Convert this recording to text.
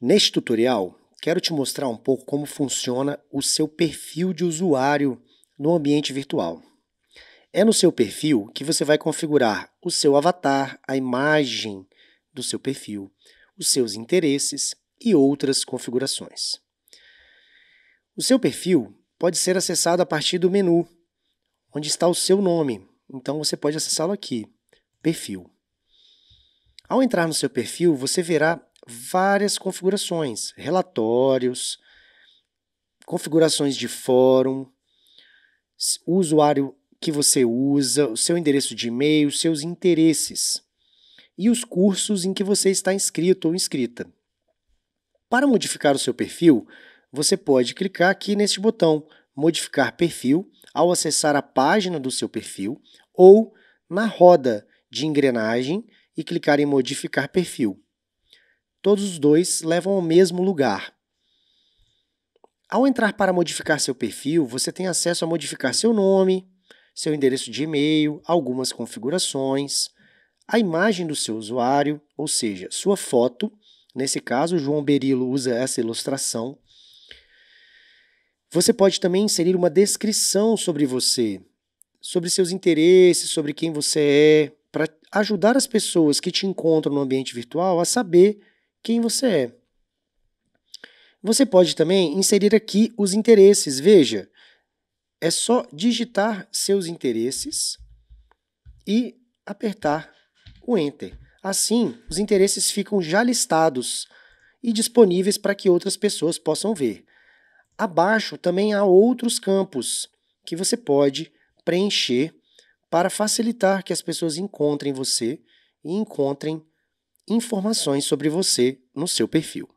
Neste tutorial, quero te mostrar um pouco como funciona o seu perfil de usuário no ambiente virtual. É no seu perfil que você vai configurar o seu avatar, a imagem do seu perfil, os seus interesses e outras configurações. O seu perfil pode ser acessado a partir do menu, onde está o seu nome. Então você pode acessá-lo aqui, perfil. Ao entrar no seu perfil, você verá várias configurações, relatórios, configurações de fórum, o usuário que você usa, o seu endereço de e-mail, seus interesses e os cursos em que você está inscrito ou inscrita. Para modificar o seu perfil, você pode clicar aqui neste botão Modificar perfil ao acessar a página do seu perfil ou na roda de engrenagem e clicar em Modificar perfil. Todos os dois levam ao mesmo lugar. Ao entrar para modificar seu perfil, você tem acesso a modificar seu nome, seu endereço de e-mail, algumas configurações, a imagem do seu usuário, ou seja, sua foto. Nesse caso, João Berilo usa essa ilustração. Você pode também inserir uma descrição sobre você, sobre seus interesses, sobre quem você é, para ajudar as pessoas que te encontram no ambiente virtual a saber quem você é. Você pode também inserir aqui os interesses. Veja, é só digitar seus interesses e apertar o Enter. Assim, os interesses ficam já listados e disponíveis para que outras pessoas possam ver. Abaixo também há outros campos que você pode preencher para facilitar que as pessoas encontrem você e encontrem informações sobre você no seu perfil.